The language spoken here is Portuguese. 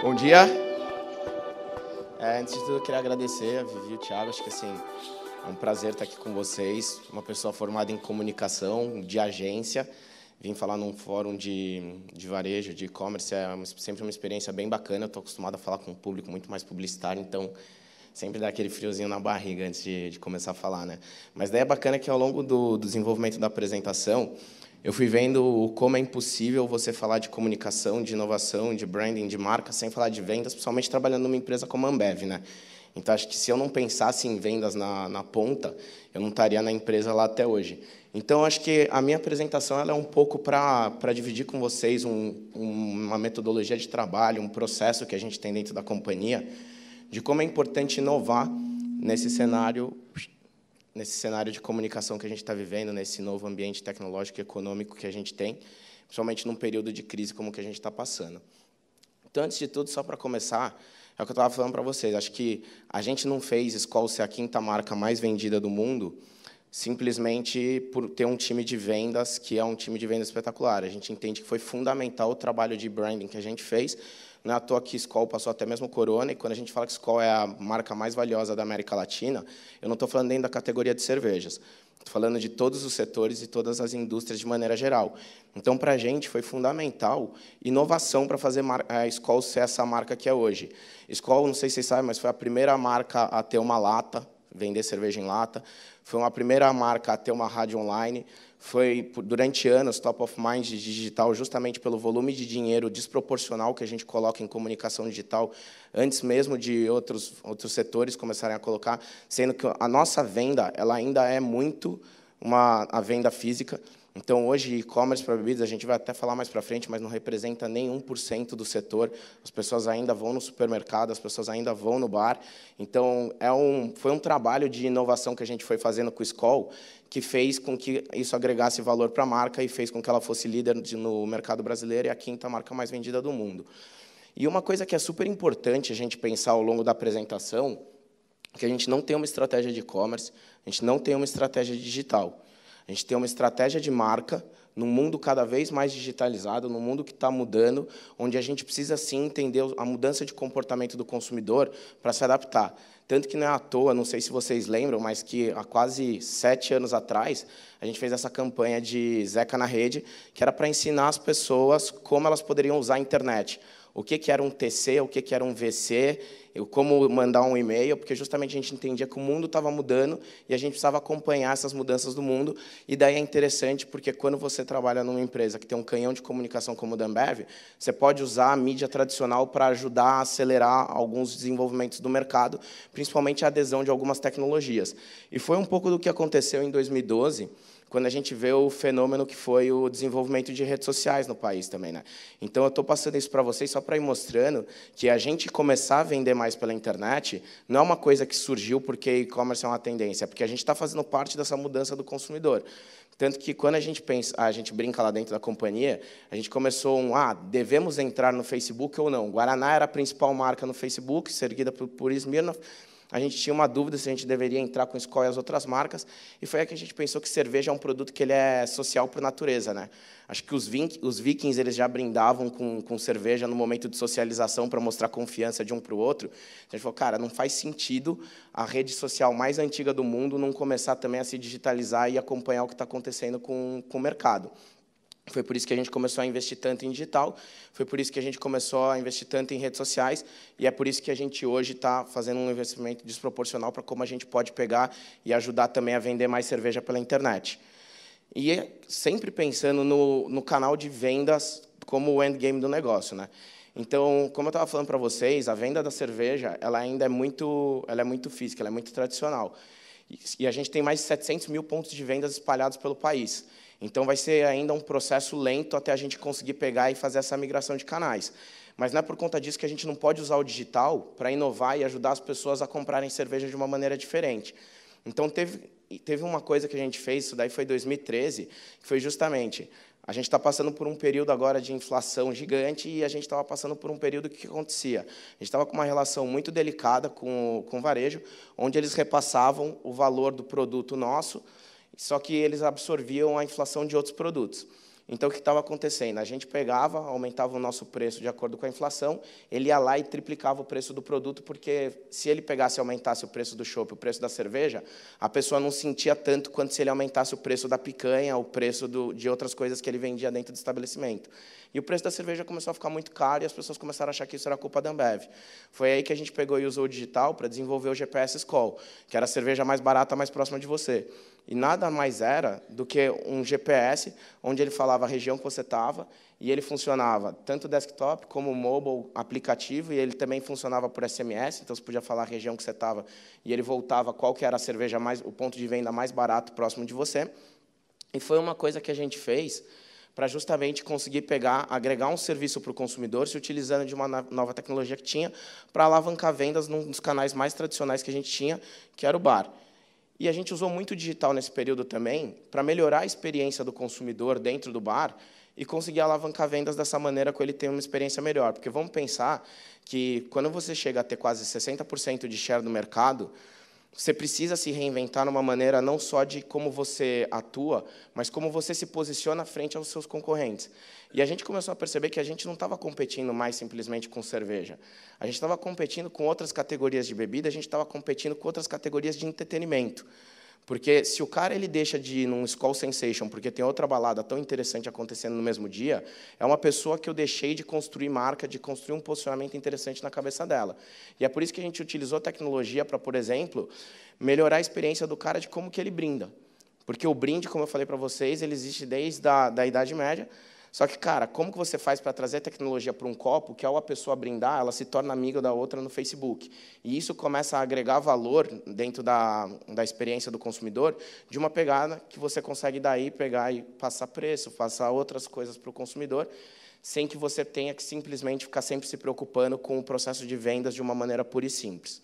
Bom dia. É, antes de tudo, eu queria agradecer a Vivi e o Thiago. Acho que assim, é um prazer estar aqui com vocês. Uma pessoa formada em comunicação, de agência. Vim falar num fórum de, de varejo, de e-commerce. É uma, sempre uma experiência bem bacana. Estou acostumado a falar com um público muito mais publicitário, então sempre dá aquele friozinho na barriga antes de, de começar a falar. Né? Mas daí é bacana que ao longo do, do desenvolvimento da apresentação, eu fui vendo como é impossível você falar de comunicação, de inovação, de branding, de marca, sem falar de vendas, principalmente trabalhando numa empresa como a Ambev. Né? Então, acho que se eu não pensasse em vendas na, na ponta, eu não estaria na empresa lá até hoje. Então, acho que a minha apresentação ela é um pouco para dividir com vocês um, uma metodologia de trabalho, um processo que a gente tem dentro da companhia, de como é importante inovar nesse cenário nesse cenário de comunicação que a gente está vivendo, nesse novo ambiente tecnológico e econômico que a gente tem, principalmente num período de crise como que a gente está passando. Então, antes de tudo, só para começar, é o que eu estava falando para vocês. Acho que a gente não fez Skol ser a quinta marca mais vendida do mundo simplesmente por ter um time de vendas que é um time de vendas espetacular. A gente entende que foi fundamental o trabalho de branding que a gente fez. Não é à toa que passou até mesmo Corona, e quando a gente fala que Skol é a marca mais valiosa da América Latina, eu não estou falando nem da categoria de cervejas. Estou falando de todos os setores e todas as indústrias de maneira geral. Então, para a gente foi fundamental inovação para fazer a eh, Skol ser essa marca que é hoje. Skol, não sei se vocês sabem, mas foi a primeira marca a ter uma lata vender cerveja em lata. Foi uma primeira marca a ter uma rádio online. Foi, durante anos, top of mind de digital, justamente pelo volume de dinheiro desproporcional que a gente coloca em comunicação digital, antes mesmo de outros, outros setores começarem a colocar, sendo que a nossa venda ela ainda é muito uma, a venda física, então, hoje, e-commerce para bebidas, a gente vai até falar mais para frente, mas não representa nem 1% do setor. As pessoas ainda vão no supermercado, as pessoas ainda vão no bar. Então, é um, foi um trabalho de inovação que a gente foi fazendo com o Skoll, que fez com que isso agregasse valor para a marca e fez com que ela fosse líder no mercado brasileiro e a quinta marca mais vendida do mundo. E uma coisa que é super importante a gente pensar ao longo da apresentação, que a gente não tem uma estratégia de e-commerce, a gente não tem uma estratégia digital. A gente tem uma estratégia de marca num mundo cada vez mais digitalizado, num mundo que está mudando, onde a gente precisa sim entender a mudança de comportamento do consumidor para se adaptar. Tanto que não é à toa, não sei se vocês lembram, mas que há quase sete anos atrás a gente fez essa campanha de Zeca na Rede, que era para ensinar as pessoas como elas poderiam usar a internet. O que, que era um TC, o que, que era um VC eu, como mandar um e-mail, porque justamente a gente entendia que o mundo estava mudando e a gente precisava acompanhar essas mudanças do mundo. E daí é interessante, porque quando você trabalha numa empresa que tem um canhão de comunicação como o da você pode usar a mídia tradicional para ajudar a acelerar alguns desenvolvimentos do mercado, principalmente a adesão de algumas tecnologias. E foi um pouco do que aconteceu em 2012 quando a gente vê o fenômeno que foi o desenvolvimento de redes sociais no país também. Né? Então, eu estou passando isso para vocês só para ir mostrando que a gente começar a vender mais pela internet não é uma coisa que surgiu porque e-commerce é uma tendência, é porque a gente está fazendo parte dessa mudança do consumidor. Tanto que quando a gente pensa, a gente brinca lá dentro da companhia, a gente começou um, ah, devemos entrar no Facebook ou não. Guaraná era a principal marca no Facebook, seguida por, por Smirnoff a gente tinha uma dúvida se a gente deveria entrar com Skol e as outras marcas, e foi aí que a gente pensou que cerveja é um produto que ele é social por natureza. Né? Acho que os, os vikings eles já brindavam com, com cerveja no momento de socialização para mostrar confiança de um para o outro. Então, a gente falou, cara, não faz sentido a rede social mais antiga do mundo não começar também a se digitalizar e acompanhar o que está acontecendo com, com o mercado. Foi por isso que a gente começou a investir tanto em digital, foi por isso que a gente começou a investir tanto em redes sociais, e é por isso que a gente hoje está fazendo um investimento desproporcional para como a gente pode pegar e ajudar também a vender mais cerveja pela internet. E é sempre pensando no, no canal de vendas como o endgame do negócio. Né? Então, como eu estava falando para vocês, a venda da cerveja ela ainda é muito, ela é muito física, ela é muito tradicional. E a gente tem mais de 700 mil pontos de vendas espalhados pelo país. Então vai ser ainda um processo lento até a gente conseguir pegar e fazer essa migração de canais. Mas não é por conta disso que a gente não pode usar o digital para inovar e ajudar as pessoas a comprarem cerveja de uma maneira diferente. Então teve, teve uma coisa que a gente fez, isso daí foi 2013, que foi justamente a gente está passando por um período agora de inflação gigante e a gente estava passando por um período que, que acontecia. A gente estava com uma relação muito delicada com, com o varejo, onde eles repassavam o valor do produto nosso só que eles absorviam a inflação de outros produtos. Então, o que estava acontecendo? A gente pegava, aumentava o nosso preço de acordo com a inflação, ele ia lá e triplicava o preço do produto, porque se ele pegasse e aumentasse o preço do chopp, o preço da cerveja, a pessoa não sentia tanto quanto se ele aumentasse o preço da picanha, o preço do, de outras coisas que ele vendia dentro do estabelecimento. E o preço da cerveja começou a ficar muito caro e as pessoas começaram a achar que isso era culpa da Ambev. Foi aí que a gente pegou e usou o digital para desenvolver o GPS Call, que era a cerveja mais barata, mais próxima de você. E nada mais era do que um GPS, onde ele falava a região que você estava, e ele funcionava tanto desktop como mobile aplicativo, e ele também funcionava por SMS, então você podia falar a região que você estava, e ele voltava qual que era a cerveja mais, o ponto de venda mais barato próximo de você. E foi uma coisa que a gente fez para justamente conseguir pegar, agregar um serviço para o consumidor, se utilizando de uma nova tecnologia que tinha, para alavancar vendas num dos canais mais tradicionais que a gente tinha, que era o bar. E a gente usou muito digital nesse período também para melhorar a experiência do consumidor dentro do bar e conseguir alavancar vendas dessa maneira com ele ter uma experiência melhor. Porque vamos pensar que quando você chega a ter quase 60% de share do mercado, você precisa se reinventar numa maneira não só de como você atua, mas como você se posiciona frente aos seus concorrentes. E a gente começou a perceber que a gente não estava competindo mais simplesmente com cerveja. A gente estava competindo com outras categorias de bebida, a gente estava competindo com outras categorias de entretenimento. Porque se o cara ele deixa de ir num Skull Sensation porque tem outra balada tão interessante acontecendo no mesmo dia, é uma pessoa que eu deixei de construir marca, de construir um posicionamento interessante na cabeça dela. E é por isso que a gente utilizou tecnologia para, por exemplo, melhorar a experiência do cara de como que ele brinda. Porque o brinde, como eu falei para vocês, ele existe desde a da Idade Média, só que, cara, como que você faz para trazer tecnologia para um copo que, ao a pessoa brindar, ela se torna amiga da outra no Facebook? E isso começa a agregar valor dentro da, da experiência do consumidor de uma pegada que você consegue daí pegar e passar preço, passar outras coisas para o consumidor, sem que você tenha que simplesmente ficar sempre se preocupando com o processo de vendas de uma maneira pura e simples.